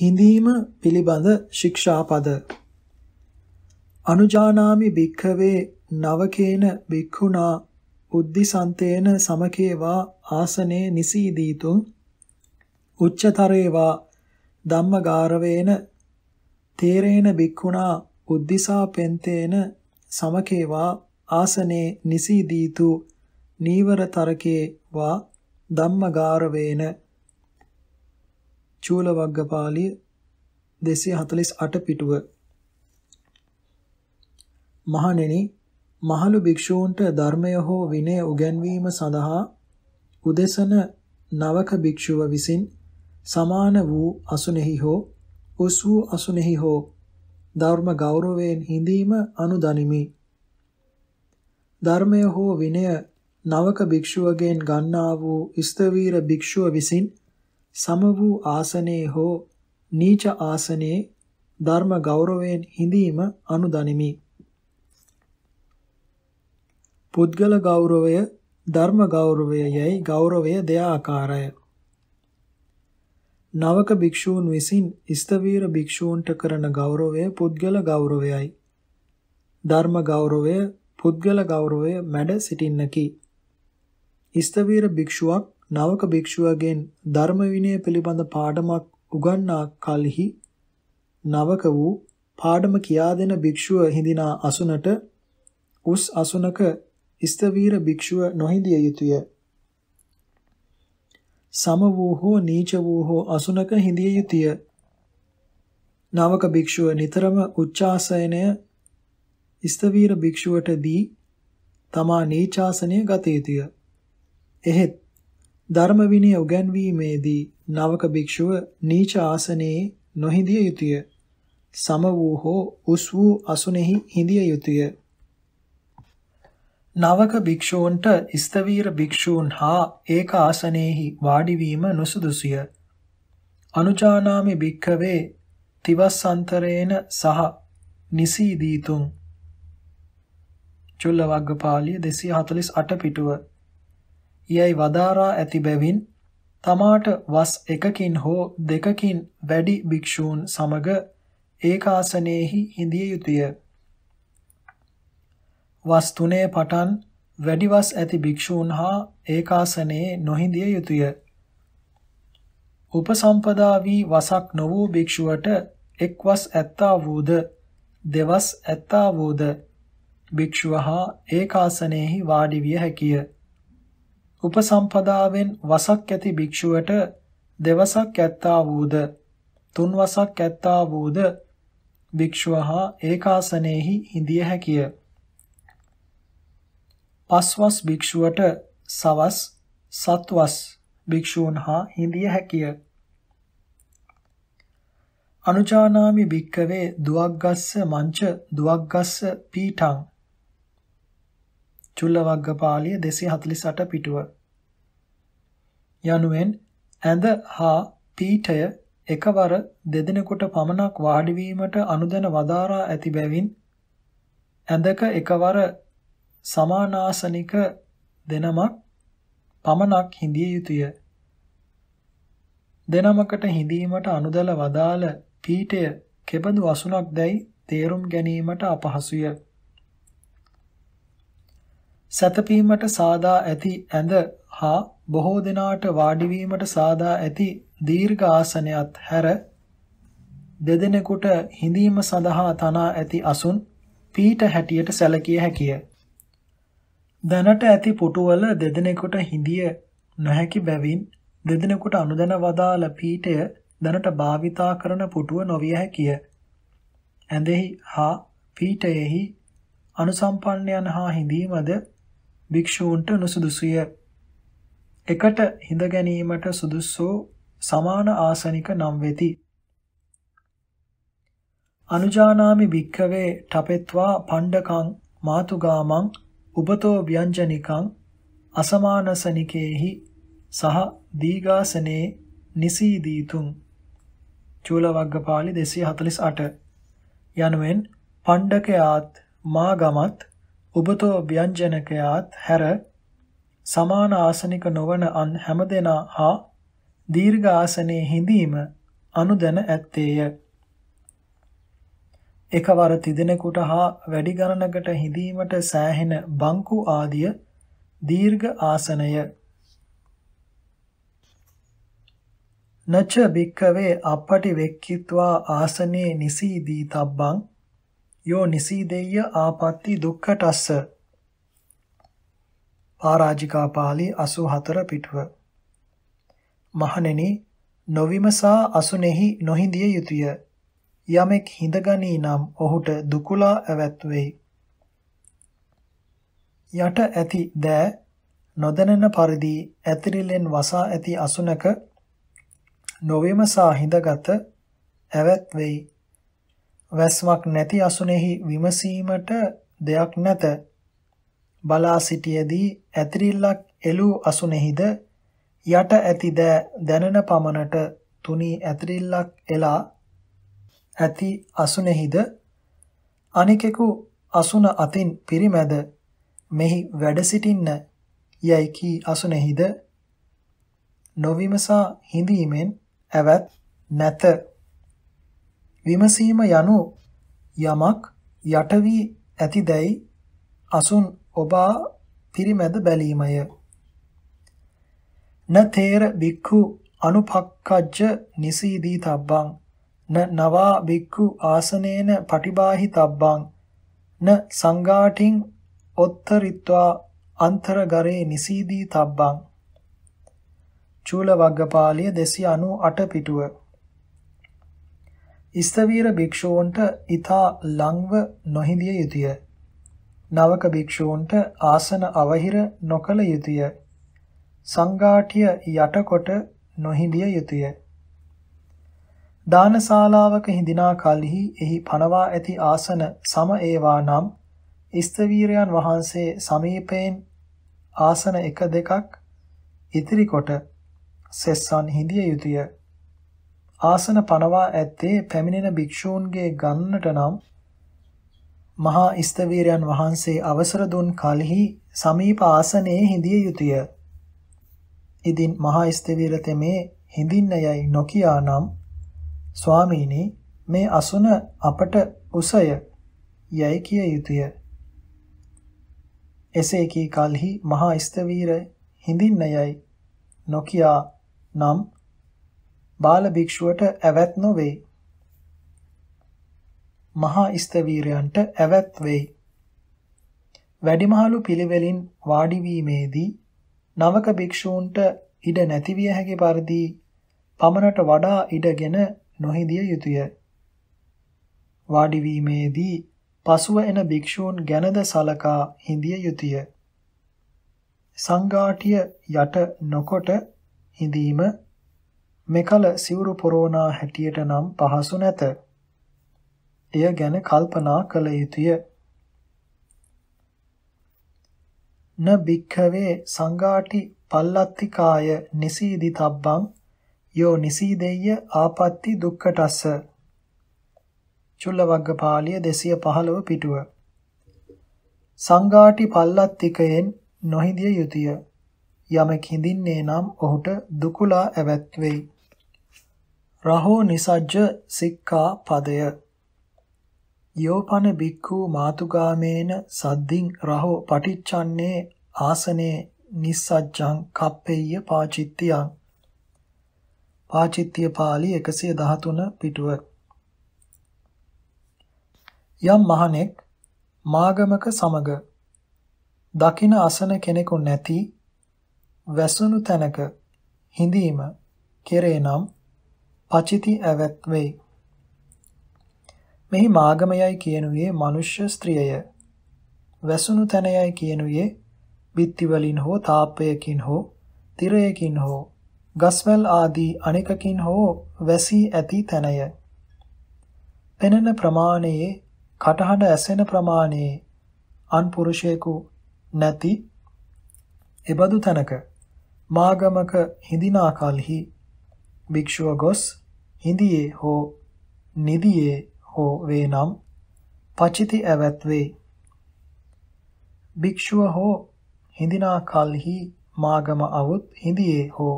හිඳීම පිළිබඳ ශික්ෂාපද අනුජානාමි භික්ඛවේ නවකේන භික්ඛුනා උද්දිසන්තේන සමකේවා ආසනේ නිසීදීතු උච්චතරේවා ධම්මගාරවේන තේරේන භික්ඛුනා උද්දිසා පෙන්තේන සමකේවා ආසනේ නිසීදීතු නීවරතරකේවා ධම්මගාරවේන චූලවග්ගපාලිය 248 පිටුව මහණෙනි මහලු භික්ෂූන්ට ධර්මය හෝ විනය උගන්වීම සඳහා උදෙසන නවක භික්ෂුව විසින් සමාන වූ අසුනෙහි හෝ උස් වූ අසුනෙහි හෝ ධර්ම ගෞරවයෙන් හිඳීම අනුදනිමි ධර්මය හෝ විනය නවක භික්ෂුවගෙන් ගන්නා වූ ස්තවීර භික්ෂුව විසින් සම වූ ආසනයේ හෝ නීච ආසනයේ ධර්ම ගෞරවයෙන් හිඳීම අනුදනිමි. පුද්ගල ගෞරවය ධර්ම ගෞරවය යයි ගෞරවය දෙආකාරය. නවක භික්ෂූන් විසින් ස්තවීර භික්ෂූන්ට කරන ගෞරවය පුද්ගල ගෞරවයයි. ධර්ම ගෞරවය පුද්ගල ගෞරවය මැඩ සිටින්නකි. ස්තවීර භික්ෂුවක් නවක භික්ෂුවගෙන් ධර්ම විනය පිළිබඳ පාඩමක් උගන්නා කලෙහි නවක වූ පාඩම කියා දෙන භික්ෂුව හිඳිනා අසුනට උස් අසුනක ස්තවීර භික්ෂුව නොහිඳිය යුතුය. සම වූ හෝ නීච වූ හෝ අසුනක හිඳිය යුතුය. නවක භික්ෂුව නිතරම උච්චාසනය ස්තවීර භික්ෂුවට දී තමා නීචාසනය ගත යුතුය. එහෙත් ධර්ම විනය උගන්වීමේදී නවක භික්ෂුව නීච ආසනයේ නොහිඳිය යුතුය. සම වූ හෝ උස් වූ අසුනේහි හිඳිය යුතුය. නවක භික්ෂූන්ට ස්තවීර භික්ෂූන් හා ඒක ආසනේහි වාඩිවීම නුසුදුසුය. අනුචානාමි භික්ඛවේ තිවස්සන්තරේන සහ නිසීදීතුම් චුල්ලවග්ගපාලිය 248 පිටුව යයි වදාරා ඇති බැවින් තමාට වස් එකකින් හෝ දෙකකින් වැඩි භික්ෂූන් සමග ඒකාසනේහි හිඳිය යුතුය. වස් තුනේ පටන් වැඩි වස් ඇති භික්ෂූන් හා ඒකාසනයේ නොහිඳිය යුතුය. උපසම්පදා වී වසක් නො වූ භික්ෂුවට එක් වස් ඇත්තා වූද දෙවස් ඇත්තා වූද භික්ෂුව හා ඒකාසනයේහි වාඩි විය හැකිය. උපසම්පදාවෙන් වසක් ඇති භික්ෂුවට දෙවසක් ඇත්තා වූද තුන් වසක් ඇත්තා වූද භික්ෂුවහා ඒකාසනෙහි හිඳිය හැකිය. පස්වස් භික්ෂුවට සවස් සත්වස් භික්ෂූන් හා හිඳිය හැකිය. අනුචානාමි භික්කවේ දුවක්ගස්ස මංච දුවක්ගස්ස පීටං චුල්ලවග්ගපාලිය 248 පිටුව යනුවෙන් ඇඳ හා පීඨය එකවර දෙදෙනෙකුට පමණක් වාඩි වීමට අනුදැන වදාරා ඇති බැවින් ඇඳක එකවර සමානාසනික දෙනමක් පමණක් හිඳිය යුතුය දෙනමකට හිඳීමට අනුදැල වදාළ පීඨය කෙබඳු අසුනක් දැයි තේරුම් ගැනීමට අපහසුය සැතපීමට සාදා ඇති ඇඳ හා බොහෝ දිනාට වාඩිවීමට සාදා ඇති දීර්ඝ ආසනයත් හැර දෙදෙනෙකුට හිඳීම සඳහා තනා ඇති අසුන් පීට හැටියට සැලකිය හැකිය. දැනට ඇති පුටුවල දෙදෙනෙකුට හිඳිය නොහැකි බැවින් දෙදෙනෙකුට අනුදැන වදාළ පීඨය දැනට භාවිතා කරන පුටුව නොවිය හැකිය. ඇඳෙහි හා පීඨයෙහි අනුසම්පන්නයන් හා හිඳීමද භික්ෂූන්ට නුසුදුසුය. එකට හිඳ ගැනීමට සුදුසු සමාන ආසනික නම් වෙති. අනුජානාමි භික්ඛවේ ඨපෙත්වා පණ්ඩකං මාතුගාමං උපතෝ ව්‍යංජනිකං අසමානසනිකේහි සහ දීඝාසනේ නිසීදීතුම් චූලවග්ගපාලි 248 යනුවෙන් පණ්ඩකයාත් මාගමත් උබතෝ ව්‍යංජනකයාත් හැර සමාන ආසනික නොවන අන් හැමදෙනා හා දීර්ඝ ආසනයේ හිඳීම අනුදැන ඇත්තේය. එකවර තිදෙනෙකුට හා වැඩි ගණනකට හිඳීමට සෑහෙන බංකු ආදිය දීර්ඝ ආසනය. නච බික්කවේ අපටි වෙක්කිත්වා ආසනයේ නිසීදී තබ්බං යෝ නිසීදෙය්‍ය ආපත්‍ති දුක්ඛටස්ස පරාජිකා පාළි 84 පිටුව මහණෙනි නොවිමසා අසුනේහි නොහිඳිය යුතුය යමෙක් හිඳගනී නම් ඔහුට දුකුලා ඇවත් වෙයි යට ඇති දෑ නොදැනෙන පරිදි ඇතිරිලෙන් වසා ඇති අසුනක නොවිමසා හිඳගත ඇවත් වෙයි වැස්මක් නැති අසුනේහි විමසීමට දෙයක් නැත. බලා සිටියේදී ඇතිරිල්ලක් එළූ අසුනේහිද යට ඇති ද දැනන පමණට තුනී ඇතිරිල්ලක් එලා ඇති අසුනේහිද අනිකෙකු අසුන අතින් පිරිමැද මෙහි වැඩ සිටින්න යයි කී අසුනේහිද නොවිමසා හිඳීමෙන් ඇවත් නැත විමසීම යනු යමක් යට වී ඇතිදැයි අසුන් ඔබා පිරිමැද බැලීමය න තේර බික්ඛු අනුපක්ඛජ්ජ නිසීදී තබ්බං න නවා බික්ඛු ආසනේන පටිබාහි තබ්බං න සංඝාටින් ඔත්තරිත්වා අන්තරගරේ නිසීදී තබ්බං චූල වග්ගපාලිය 298 පිටුව ස්ථවීර භික්ෂූන්ට ඊතා ලංව නොහිඳිය යුතුය. නවක භික්ෂූන්ට ආසන අවහිර නොකළ යුතුය. සංඝාටිය යටකොට නොහිඳිය යුතුය. දානශාලාවක හිඳිනා කලෙහි එහි පනවා ඇති ආසන සම ඒවා නම් ස්ථවීරයන් වහන්සේ සමීපයෙන් ආසන 1 2ක් ඉතිරි කොට සෙස්සන් හිඳිය යුතුය. ආසන පනවා ඇත්තේ පැමිණෙන භික්ෂූන්ගේ ගන්නට නම් මහා ස්තවීරයන් වහන්සේ අවසර දුන් කලෙහි සමීප ආසනයේ හිඳිය යුතුය. ඉදින් මහා ස්තවීර තෙමේ හිඳින්න යයි නොකියා නම් ස්වාමීනි මේ අසුන අපට උසය යයි කිය යුතුය. එසේ කී කලෙහි මහා ස්තවීර හිඳින්න යයි නොකියා නම් බාල භික්ෂුවට ඇවැත් නොවේ. මහා ස්තවීරයන්ට ඇවැත් වෙයි. වැඩිමහලු පිළිවෙලින් වාඩි වීමේදී නවක භික්ෂූන්ට ඉඩ නැතිවිය හැකි පරිදි පමණට වඩා ඉඩගෙන නොහිඳිය යුතුය. වාඩි වීමේදී පසුව එන භික්ෂූන් ගැනද සලකා හිඳිය යුතුය. සංඝාටිය යට නොකොට හිඳීම මෙකල සිවුරු පොරෝනා හැටියට නම් පහසු නැත. එය ගැන කල්පනා කළ යුතුය. න භික්ඛවේ සංඝාටි පල්ලත්තිකාය නිසීදි තබ්බං යෝ නිසීදෙය්‍ය ආපත්‍ති දුක්ඛටස්ස චුල්ලවග්ගපාලිය 215 පිටුව සංඝාටි පල්ලත්තිකයෙන් නොහිදිය යුතුය යමෙක් හිඳින්නේ නම් ඔහුට දුකුලා ඇවැත් වෙයි රහෝ නිසජ්ජ සික්ඛා පදය යෝපන බික්ඛු මාතුගාමේන සද්දින් රහෝ පටිච්චන්නේ ආසනේ නිස්සජ්ජං කප්පෙය්‍ය පාචිත්තියං පාචිත්‍ය පාළි 113 පිටුව යම් මහණෙක් මාගමක සමග දකින අසන කෙනෙකු නැති වැසුණු තැනක හිඳීම කෙරේ නම් පචිති ඇවැත් වෙයි. මෙහි මාගමයයි කියනුයේ මනුෂ්‍ය ස්ත්‍රියය. වැසුණු තැනයයි කියනුයේ බිත්ති වලින් හෝ තාප්පයකින් හෝ තිරයකින් හෝ ගස්වැල් ආදී අනෙකකින් හෝ වැසී ඇති තැනය. පෙනෙන ප්‍රමාණයේ කටහඬ ඇසෙන ප්‍රමාණයේ අන් පුරුෂයෙකු නැති එබඳු තැනක මාගමක හිඳිනා කලෙහි භික්ෂුව ගොස් හිඳියේ හෝ නිදියේ හෝ වේ නම් පචිති ඇවැත් වේ. භික්ෂුව හෝ හිඳිනා කල්හි මාගම අවුත් හිඳියේ හෝ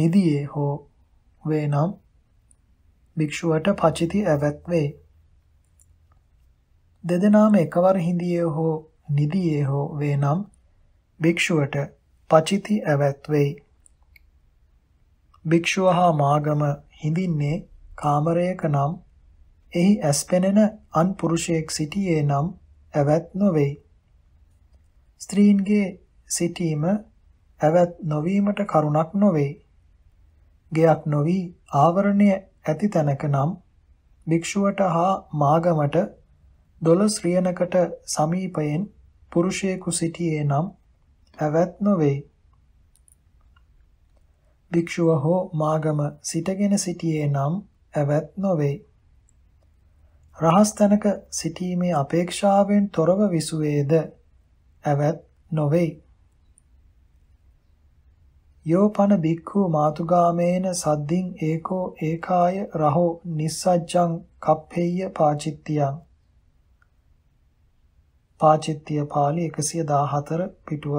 නිදියේ හෝ වේ නම් භික්ෂුවට පචිති ඇවැත් වේ. දෙදෙනාම එකවර හිඳියේ හෝ නිදියේ හෝ වේ නම් භික්ෂුවට පචිති ඇවැත් වෙයි. භික්ෂුව හා මාගම හිඳින්නේ කාමරයක නම් එහි ඇස්පෙනෙන අන් පුරුෂයෙක් සිටියේ නම් ඇවත් නොවේ. ස්ත්‍රීන්ගේ සිටීම ඇවත් නොවීමට කරුණක් නොවේ. ගයක් නොවි ආවරණය ඇති තැනක නම් භික්ෂුවට හා මාගමට දොළොස් රියනකට සමීපයෙන් පුරුෂයෙකු සිටියේ නම් ඇවත් නොවේ. භික්ෂුව හෝ මාගම සිටගෙන සිටියේ නම් ඇවැත් නොවේ. රහස් තැනක සිටීමේ අපේක්ෂාවෙන් තොරව විසුවේද ඇවැත් නොවේ. යෝපන බික්ඛු මාතුගාමේන සද්දින් ඒකෝ ඒකාය රහෝ නිස්සජ්ජං කප්පේය පාචිත්තියං පාචිත්තිය පාළි 114 පිටුව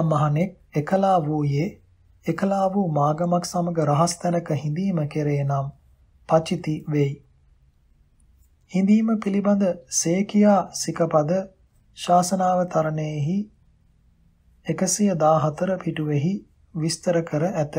යම් මහණෙක් එකලා වූයේ එකලා වූ මාගමක් සමග රහස් තැනක හිඳීම කෙරේ නම් පචිති වෙයි. හිඳීම පිළිබඳ සේකියා සිකපද ශාසනාව තරණයෙහි 114 පිටුවෙහි විස්තර කර ඇත.